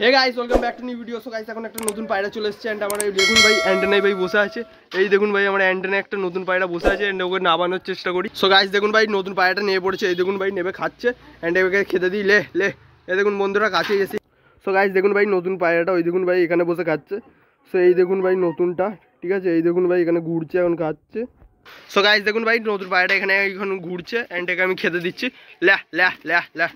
Hey guys welcome back to new video so guys এখন একটা নতুন পায়রা চলে এসেছে অ্যান্ড আমার এই দেখুন ভাই অ্যান্টেনাই ভাই বসে আছে এই দেখুন ভাই আমার অ্যান্টেনা একটা নতুন পায়রা বসে আছে এন্ড ওকে নামানোর চেষ্টা করি সো গাইস দেখুন ভাই নতুন পায়রাটা নিয়ে পড়েছে এই দেখুন ভাই নেবে খাচ্ছে অ্যান্ড এবারে খেতে দিই লে লে এই দেখুন বন্ধুরা কাছে এসে সো গাইস দেখুন ভাই নতুন পায়রাটা ওই দেখুন ভাই এখানে বসে খাচ্ছে সো এই দেখুন ভাই নতুনটা ঠিক আছে এই দেখুন ভাই এখানে ঘুরছে এখন খাচ্ছে সো গাইস দেখুন ভাই নতুন পায়রাটা এখানে এখন ঘুরছে অ্যান্ড একে আমি খেতে দিচ্ছি ল্যা ল্যা ল্যা ল্যা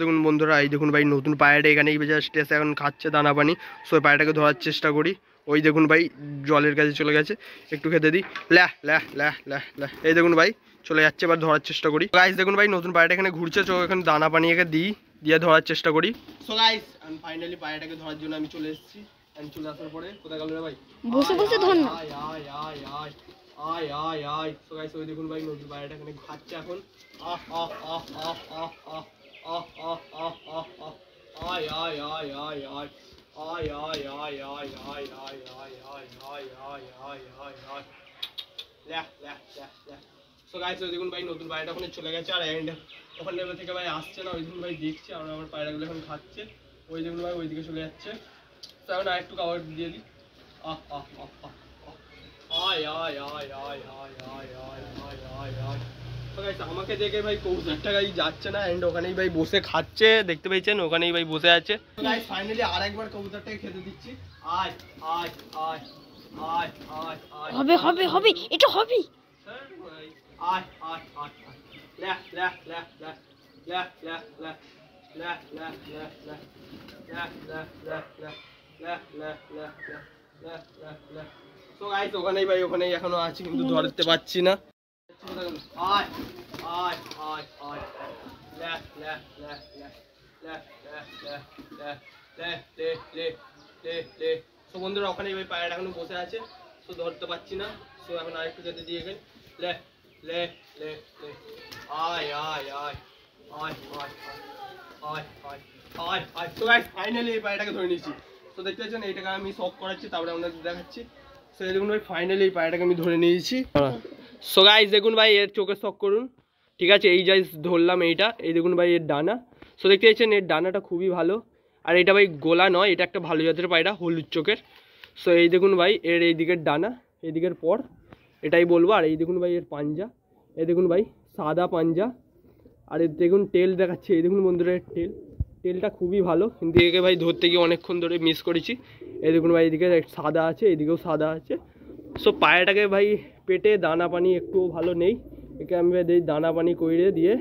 দেখুন বন্ধুরা এই দেখুন ভাই নতুন পায়রাটা এখানে জাস্ট এসে এখন খাচ্ছে দানা পানি সো পায়রাটাকে ধরার চেষ্টা করি ওই দেখুন ভাই জলের কাছে চলে গেছে একটু খেতে দিই ল্যাহ ল্যাহ ল্যাহ ল্যাহ ল্যাহ এই দেখুন ভাই চলে যাচ্ছে এবার ধরার চেষ্টা করি গাইস দেখুন ভাই নতুন পায়রাটা এখানে ঘুরছে চোখ এখানে দানা পানি একে দিই দিয়ে ধরার চেষ্টা করি সো গাইস আমি ফাইনালি পায়রাটাকে ধরার জন্য আমি চলে এসেছি আমি চলে আসার পরে গেল রে ভাই বসে বসে ধর না আয় আয় আয় আয় আয় আয় আয় সো গাইস ওই দেখুন ভাই নতুন পায়রাটা এখানে খাচ্ছে এখন আহ আহ আহ আহ আহ আহ ah ah ah ah ah. Ay ay ay ay ay. Ay ay ay ay ay ay ay ay ay ay ay ay ay. ल्या ल्या ल्या ल्या সো গাইস দেখুন ভাই নতুন পায়রাটা ওখানে চলে গেছে আর এন্ড ওখানে লেভেল থেকে ভাই আসছে না ওই দেখুন ভাই দেখছে আর আমার পায়রাগুলো এখন খাচ্ছে ওই দেখুন ভাই ওইদিকে চলে যাচ্ছে তো এখন আর একটু কাভার দিয়ে দিই আহ আহ আহ আহ আয় আয় আয় আয় আয় আয় আয় আয় আয় আমাকে দেখে ভাই টাকাই যাচ্ছে না এন্ড ওখানেই ভাই বসে খাচ্ছে দেখতে পেয়েছেন ওখানেই ভাই বসে আছে ফাইনালি আর একবার কবুতরটাকে খেতে দিচ্ছি আয় আয় আয় ওখানেই ভাই ওখানেই এখনো আছি কিন্তু ধরতে পারছি না চলে গেল আয় আয় আয় আয় লে লে লে লে লে লে লে লে লে লে লে লে সো বন্ধুরা ওখানে এবার পায়রাটা এখন বসে আছে সো ধরতে পারছি না সো এখন আরেকটু যেতে দিয়ে গেল লে লে লে লে আয় আয় আয় আয় আয় আয় আয় আয় আয় তো গাইস ফাইনালি এই পায়রাটাকে ধরে নিয়েছি তো দেখতে পাচ্ছেন এইটাকে আমি শখ করাচ্ছি তারপরে আপনাদের দেখাচ্ছি সো এরকম ফাইনালি এই পায়রাটাকে আমি ধরে নিয়েছি সো গাইজ দেখুন ভাই এর চোখে শখ করুন ঠিক আছে এই যাই ধরলাম এইটা এই দেখুন ভাই এর ডানা সো দেখতে পাচ্ছেন এর ডানাটা খুবই ভালো আর এটা ভাই গোলা নয় এটা একটা ভালো জাতের পায়রা হলুদ চোখের সো এই দেখুন ভাই এর এই দিকের ডানা এই দিকের পর এটাই বলবো আর এই দেখুন ভাই এর পাঞ্জা এই দেখুন ভাই সাদা পাঞ্জা আর এর দেখুন তেল দেখাচ্ছে এই দেখুন বন্ধুরা এর তেল তেলটা খুবই ভালো কিন্তু একে ভাই ধরতে গিয়ে অনেকক্ষণ ধরে মিস করেছি এই দেখুন ভাই এদিকে সাদা আছে এদিকেও সাদা আছে সো পায়রাটাকে ভাই পেটে দানা পানি একটুও ভালো নেই একে আমি দানা পানি কইরে দিয়ে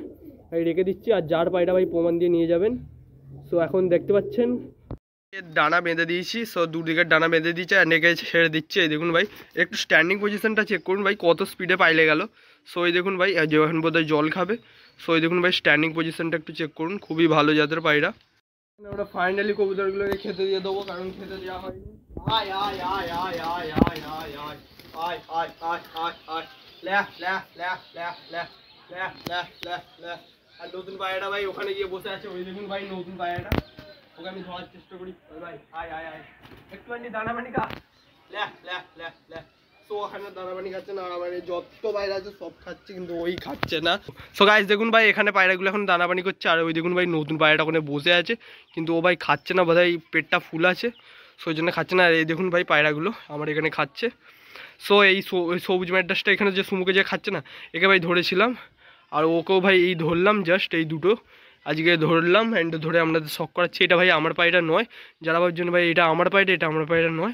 রেখে দিচ্ছি আর যার পায়রা ভাই প্রমাণ দিয়ে নিয়ে যাবেন সো এখন দেখতে পাচ্ছেন ডানা বেঁধে দিয়েছি সো দুদিকের ডানা বেঁধে দিয়েছে আর নেকে ছেড়ে দিচ্ছে এই দেখুন ভাই একটু স্ট্যান্ডিং পজিশনটা চেক করুন ভাই কত স্পিডে পাইলে গেল সো এই দেখুন ভাই যখন বোধ জল খাবে সো এই দেখুন ভাই স্ট্যান্ডিং পজিশনটা একটু চেক করুন খুবই ভালো জাতের পায়রা আমরা ফাইনালি কবুতরগুলোকে খেতে দিয়ে দেবো কারণ খেতে দেওয়া হয়নি আয় আয় আয় আয় আয় left, right, right, right, right, left, left, left, left, left, left, left, left, left. আর নতুন পায়রাটা ভাই ওখানে গিয়ে বসে আছে ওই দেখুন ভাই নতুন পায়রাটা ওকে আমি ধরার চেষ্টা করি ভাই আয় আয় আয় একটুখানি দানাবানি খা left left left left so ওখানে দানাবানি খাচ্ছে যত আছে সব খাচ্ছে কিন্তু ওই খাচ্ছে না সো দেখুন ভাই এখানে পায়রাগুলো এখন করছে আর ওই দেখুন ভাই নতুন পায়রাটা ওখানে বসে আছে কিন্তু ও ভাই খাচ্ছে না বোধহয় পেটটা ফুল আছে সেই জন্য খাচ্ছে না আর এই দেখুন ভাই পায়রাগুলো আমার এখানে খাচ্ছে সো এই সবুজ ম্যাট্রাসটা এখানে যে সুমুকে যে খাচ্ছে না একে ভাই ধরেছিলাম আর ওকেও ভাই এই ধরলাম জাস্ট এই দুটো আজকে ধরলাম অ্যান্ড ধরে আমরা শখ করাচ্ছি এটা ভাই আমার পায়েটা নয় যারা জন্য ভাই এটা আমার পায়েটা এটা আমার পায়েটা নয়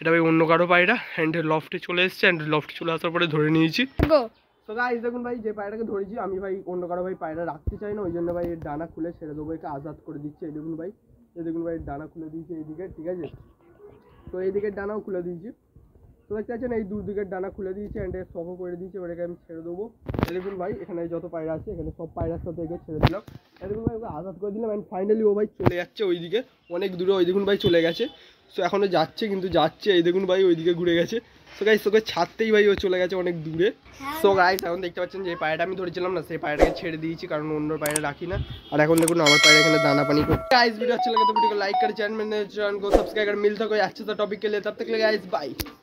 এটা ভাই অন্য কারো পায়রা অ্যান্ড লফটে চলে এসছে অ্যান্ড লফটে চলে আসার পরে ধরে নিয়েছি তো দেখুন ভাই যে পায়রাকে ধরেছি আমি ভাই অন্য কারো ভাই পায়রা রাখতে চাই না ওই জন্য ভাই এর ডানা খুলে ছেড়ে দেবো একে আজাদ করে দিচ্ছে এই দেখুন ভাই এই দেখুন ভাই ডানা খুলে দিয়েছি এইদিকে ঠিক আছে তো এইদিকে ডানাও খুলে দিয়েছি তো দেখতে পাচ্ছেন আচ্ছা, এই দুর দিকের ডানা খুলে দিয়েছে অ্যান্ড এর সবও করে দিয়েছে ওটাকে আমি ছেড়ে দেবো দেখুন ভাই এখানে যত পায়রা আছে এখানে সব পায়রার সাথে একে ছেড়ে দিলাম দেখুন ভাই ওকে আজাদ করে দিলাম অ্যান্ড ফাইনালি ও ভাই চলে যাচ্ছে ওইদিকে অনেক দূরে ওই দেখুন ভাই চলে গেছে সো এখনও যাচ্ছে কিন্তু যাচ্ছে এই দেখুন ভাই ওইদিকে ঘুরে গেছে সো গাইস সোকে ছাড়তেই ভাই ও চলে গেছে অনেক দূরে সো হ্যাঁ। গাইস এখন দেখতে পাচ্ছেন যে পায়রাটা আমি ধরেছিলাম না সেই পায়রাটাকে ছেড়ে দিয়েছি কারণ অন্য পায়রা রাখি না আর এখন দেখুন আমার পায়রা এখানে দানা পানি করছে গাইস ভিডিও হচ্ছে লাগে তো ভিডিওকে লাইক করে চ্যানেল চ্যানেল সাবস্ক্রাইব করে মিলতে হবে আচ্ছা তো কে লে তার থেকে গাইস বাই